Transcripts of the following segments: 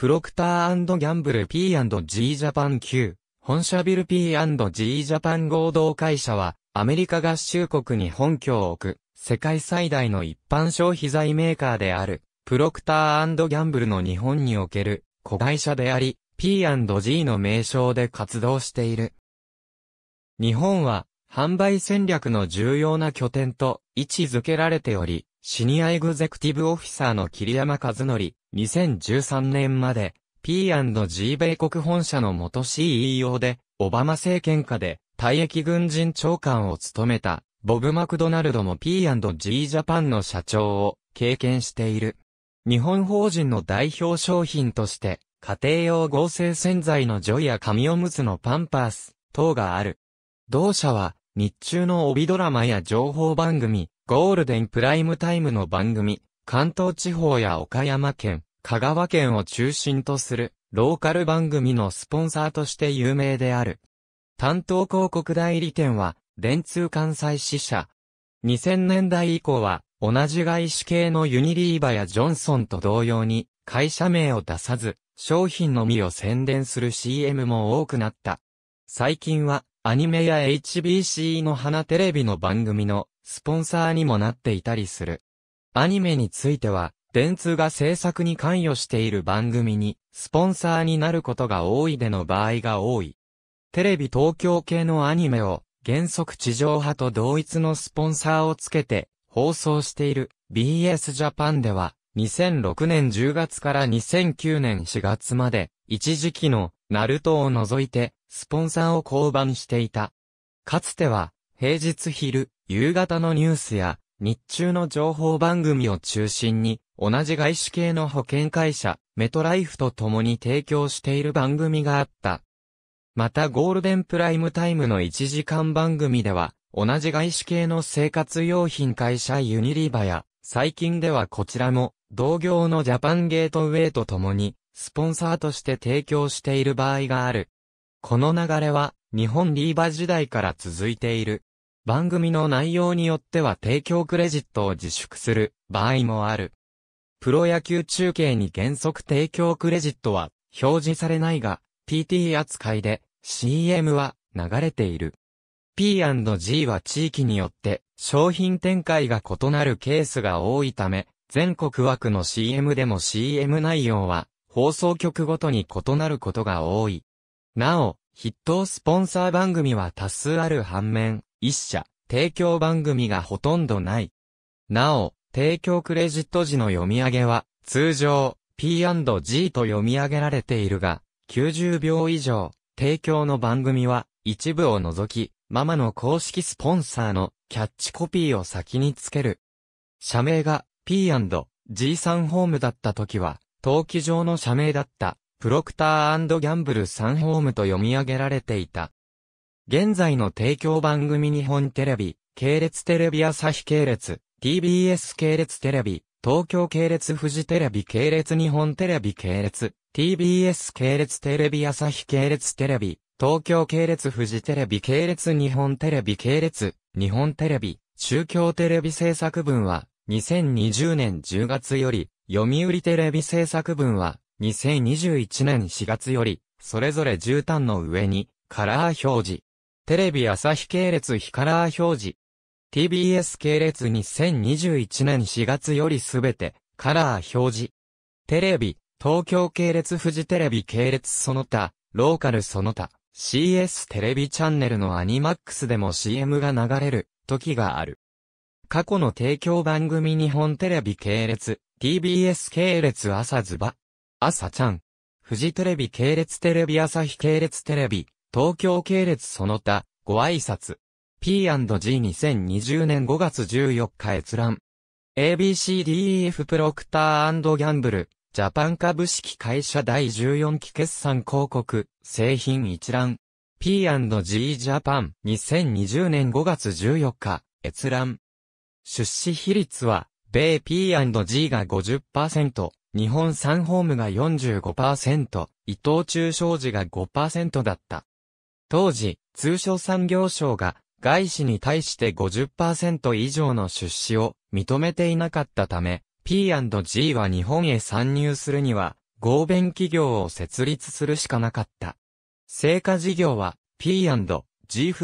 プロクターギャンブル P&G ジャパン Q、本社ビル P&G ジャパン合同会社は、アメリカ合衆国に本拠を置く、世界最大の一般消費財メーカーである、プロクターギャンブルの日本における、子会社であり、P&G の名称で活動している。日本は、販売戦略の重要な拠点と位置づけられており、シニアエグゼクティブオフィサーの桐山和則、2013年まで P&G 米国本社の元 CEO で、オバマ政権下で退役軍人長官を務めた、ボブ・マクドナルドも P&G ジャパンの社長を経験している。日本法人の代表商品として、家庭用合成洗剤のジョイや紙おむつのパンパース等がある。同社は、日中の帯ドラマや情報番組、ゴールデンプライムタイムの番組、関東地方や岡山県、香川県を中心とする、ローカル番組のスポンサーとして有名である。担当広告代理店は、電通関西支社。2000年代以降は、同じ外資系のユニリーバやジョンソンと同様に、会社名を出さず、商品のみを宣伝する CM も多くなった。最近は、アニメや HBC の花テレビの番組の、スポンサーにもなっていたりする。アニメについては、電通が制作に関与している番組に、スポンサーになることが多いでの場合が多い。テレビ東京系のアニメを、原則地上波と同一のスポンサーをつけて、放送している BS ジャパンでは、2006年10月から2009年4月まで、一時期の、ナルトを除いて、スポンサーを降板していた。かつては、平日昼、夕方のニュースや、日中の情報番組を中心に、同じ外資系の保険会社、メトライフと共に提供している番組があった。またゴールデンプライムタイムの1時間番組では、同じ外資系の生活用品会社ユニリバや、最近ではこちらも、同業のジャパンゲートウェイと共に、スポンサーとして提供している場合がある。この流れは、日本リーバ時代から続いている。番組の内容によっては提供クレジットを自粛する場合もある。プロ野球中継に原則提供クレジットは表示されないが、PT 扱いで CM は流れている。P&G は地域によって商品展開が異なるケースが多いため、全国枠の CM でも CM 内容は放送局ごとに異なることが多い。なお、筆頭スポンサー番組は多数ある反面、一社、提供番組がほとんどない。なお、提供クレジット時の読み上げは、通常、P&G と読み上げられているが、90秒以上、提供の番組は、一部を除き、ママの公式スポンサーのキャッチコピーを先につける。社名が P&G サンホームだった時は、登記上の社名だった、プロクターギャンブルサンホームと読み上げられていた。現在の提供番組日本テレビ、系列テレビ朝日系列、TBS 系列テレビ、東京系列フジテレビ系列日本テレビ系列、TBS 系列テレビ朝日系列テレビ、東京系列フジテレビ系列日本テレビ系列、日本テレビ、中京テレビ制作分は、2020年10月より、読売テレビ制作分は、2021年4月より、それぞれ絨毯の上に、カラー表示。テレビ朝日系列日カラー表示。TBS 系列2021年4月よりすべて、カラー表示。テレビ、東京系列フジテレビ系列その他、ローカルその他、CS テレビチャンネルのアニマックスでも CM が流れる、時がある。過去の提供番組日本テレビ系列、TBS 系列朝ズバ、朝ちゃん、フジテレビ系列テレビ朝日系列テレビ、東京系列その他、ご挨拶。P&G2020 年5月14日閲覧。ABCDEF プロクターギャンブル、ジャパン株式会社第14期決算広告、製品一覧。P&G ジャパン2020年5月14日、閲覧。出資比率は、米 P&G が50%、日本サンホームが45%、伊藤忠商事が5%だった。当時、通商産業省が外資に対して50%以上の出資を認めていなかったため、P&G は日本へ参入するには、合弁企業を設立するしかなかった。成果事業は P&G フ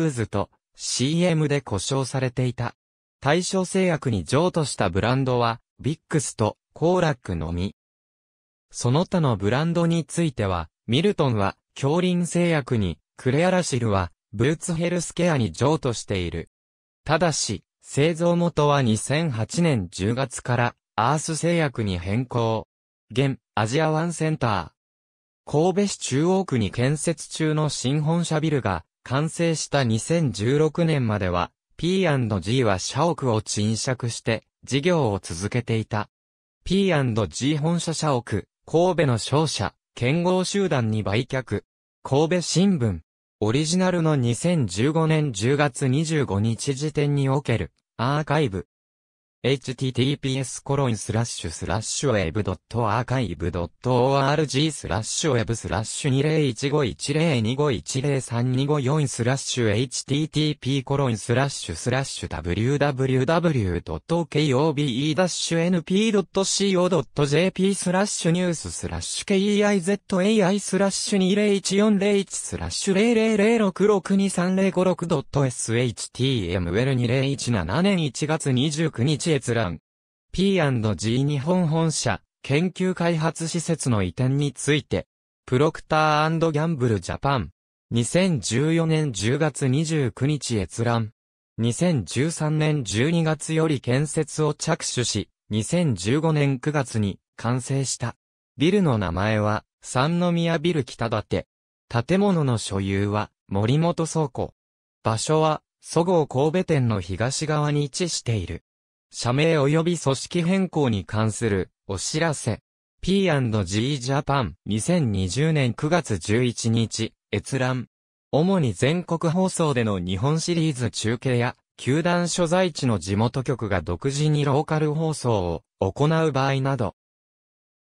ーズと CM で故障されていた。対象製薬に譲渡したブランドは、ビックスとコーラックのみ。その他のブランドについては、ミルトンは、強林製薬にクレアラシルは、ブーツヘルスケアに譲渡している。ただし、製造元は2008年10月から、アース製薬に変更。現、アジアワンセンター。神戸市中央区に建設中の新本社ビルが、完成した2016年までは、P&G は社屋を賃借して、事業を続けていた。P&G 本社社屋、神戸の商社、剣豪集団に売却。神戸新聞、オリジナルの2015年10月25日時点におけるアーカイブ https コロンスラッシュスラッシュウェブドットアーカイブドット org スラッシュウェブスラッシュ20151025103254スラッシュ http コロンスラッシュスラッシュ www.kobe-np.co.jp スラッシュニューススラッシュ keizai スラッシュ201401スラッシュ000662305 6 s h t m l 2017年1月29日閲覧。P&G 日本本社、研究開発施設の移転について、プロクターギャンブルジャパン。2014年10月29日閲覧。2013年12月より建設を着手し、2015年9月に完成した。ビルの名前は、三宮ビル北館。建物の所有は、森本倉庫。場所は、そごう神戸店の東側に位置している。社名及び組織変更に関するお知らせ。P&G ジャパン2020年9月11日閲覧。主に全国放送での日本シリーズ中継や、球団所在地の地元局が独自にローカル放送を行う場合など。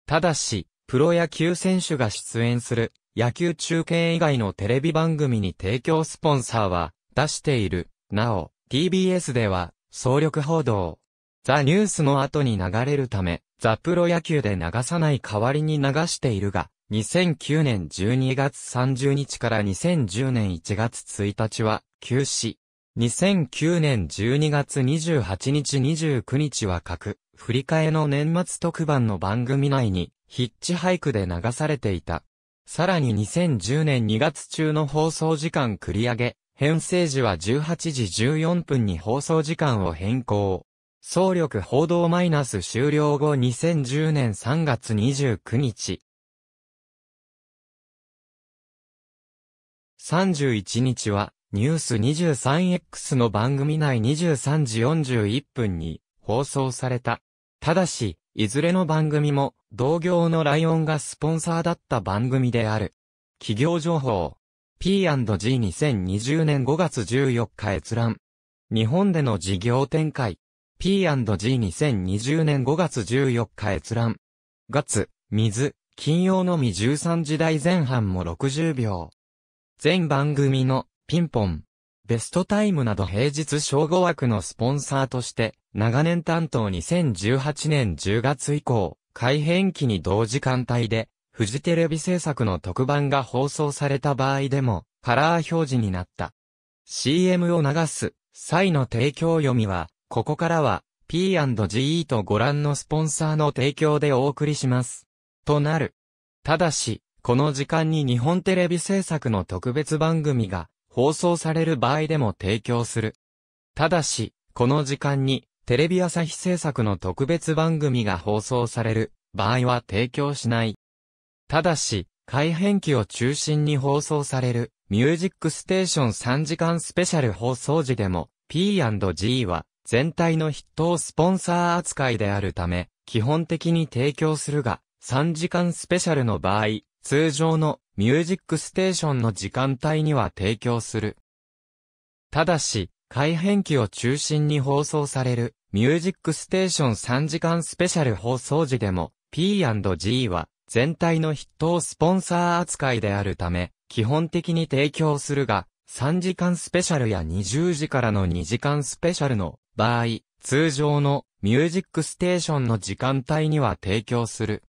ただし、プロ野球選手が出演する野球中継以外のテレビ番組に提供スポンサーは出している。なお、TBS では総力報道。ザ・ニュースの後に流れるため、ザ・プロ野球で流さない代わりに流しているが、2009年12月30日から2010年1月1日は休止。2009年12月28日29日は各、振り替えの年末特番の番組内に、ヒッチハイクで流されていた。さらに2010年2月中の放送時間繰り上げ、編成時は18時14分に放送時間を変更。総力報道マイナス終了後2010年3月29日。31日は、ニュース 23X の番組内23時41分に放送された。ただし、いずれの番組も、同業のライオンがスポンサーだった番組である。企業情報。P&G2020 年5月14日閲覧。日本での事業展開。P&G2020 年5月14日閲覧。月、水、金曜のみ13時台前半も60秒。全番組のピンポン。ベストタイムなど平日正午枠のスポンサーとして、長年担当2018年10月以降、改編期に同時間帯で、フジテレビ制作の特番が放送された場合でも、カラー表示になった。CM を流す、際の提供読みは、ここからは、P&G とご覧のスポンサーの提供でお送りします。となる。ただし、この時間に日本テレビ制作の特別番組が放送される場合でも提供する。ただし、この時間にテレビ朝日制作の特別番組が放送される場合は提供しない。ただし、改編期を中心に放送されるミュージックステーション3時間スペシャル放送時でも P&G は全体の筆頭スポンサー扱いであるため、基本的に提供するが、3時間スペシャルの場合、通常のミュージックステーションの時間帯には提供する。ただし、改編期を中心に放送されるミュージックステーション3時間スペシャル放送時でも P&G は全体の筆頭スポンサー扱いであるため、基本的に提供するが、3時間スペシャルや20時からの2時間スペシャルの場合、通常のミュージックステーションの時間帯には提供する。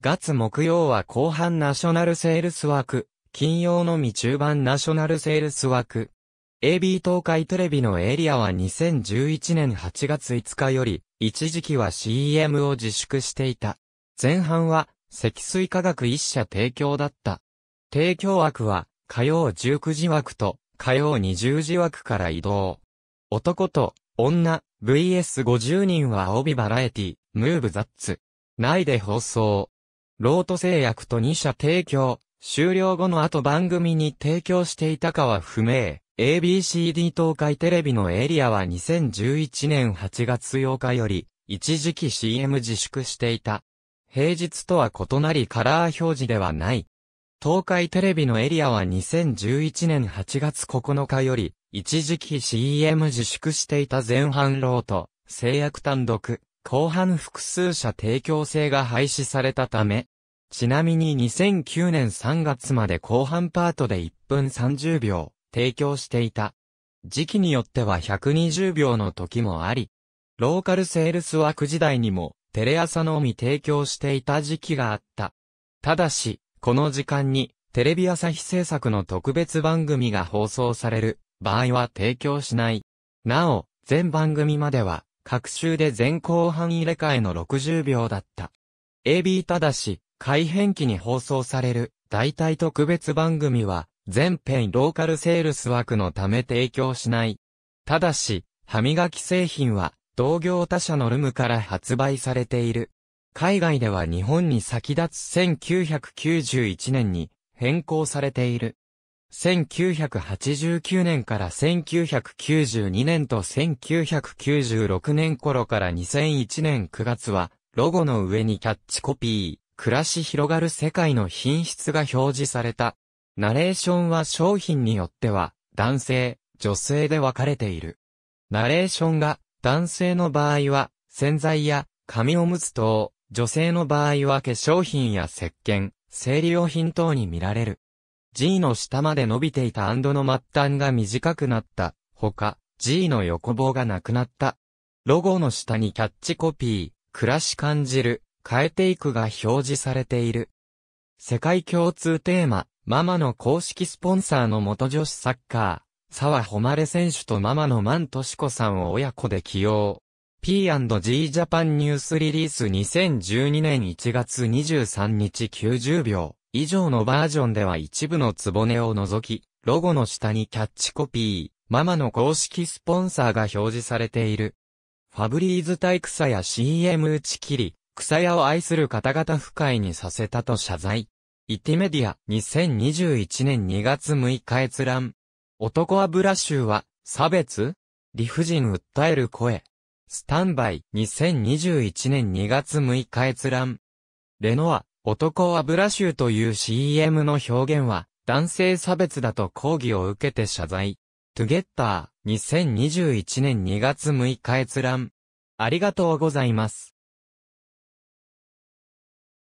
月木曜は後半ナショナルセールス枠、金曜のみ中盤ナショナルセールス枠。AB 東海テレビのエリアは2011年8月5日より、一時期は CM を自粛していた。前半は、積水化学一社提供だった。提供枠は、火曜19時枠と、火曜20時枠から移動。男と女、VS50 人は帯バラエティ、ムーブザッツ。内で放送。ロート製薬と2社提供、終了後の後番組に提供していたかは不明。ABCD 東海テレビのエリアは2011年8月8日より、一時期 CM 自粛していた。平日とは異なりカラー表示ではない。東海テレビのエリアは2011年8月9日より、一時期 CM 自粛していた前半ロート、制約単独、後半複数社提供制が廃止されたため、ちなみに2009年3月まで後半パートで1分30秒提供していた。時期によっては120秒の時もあり、ローカルセールス枠時代にもテレ朝のみ提供していた時期があった。ただし、この時間にテレビ朝日制作の特別番組が放送される場合は提供しない。なお、全番組までは、各週で全後半入れ替えの60秒だった。AB ただし、改変期に放送される、大体特別番組は、全編ローカルセールス枠のため提供しない。ただし、歯磨き製品は、同業他社のルムから発売されている。海外では日本に先立つ1991年に変更されている。1989年から1992年と1996年頃から2001年9月は、ロゴの上にキャッチコピー、暮らし広がる世界の品質が表示された。ナレーションは商品によっては、男性、女性で分かれている。ナレーションが、男性の場合は、洗剤や、紙おむつ等、女性の場合は化粧品や石鹸、生理用品等に見られる。G の下まで伸びていたアンドの末端が短くなった。ほか、G の横棒がなくなった。ロゴの下にキャッチコピー、暮らし感じる、変えていくが表示されている。世界共通テーマ、ママの公式スポンサーの元女子サッカー、沢誉選手とママの万敏子さんを親子で起用。P&G ジャパンニュースリリース2012年1月23日90秒。以上のバージョンでは一部のつぼねを除き、ロゴの下にキャッチコピー、ママの公式スポンサーが表示されている。ファブリーズ対草や CM 打ち切り、草屋を愛する方々不快にさせたと謝罪。イティメディア2021年2月6日閲覧。男はブラシューは差別理不尽訴える声。スタンバイ2021年2月6日閲覧。レノア男はブラシューという CM の表現は、男性差別だと抗議を受けて謝罪。トゥゲッター、2021年2月6日閲覧。ありがとうございます。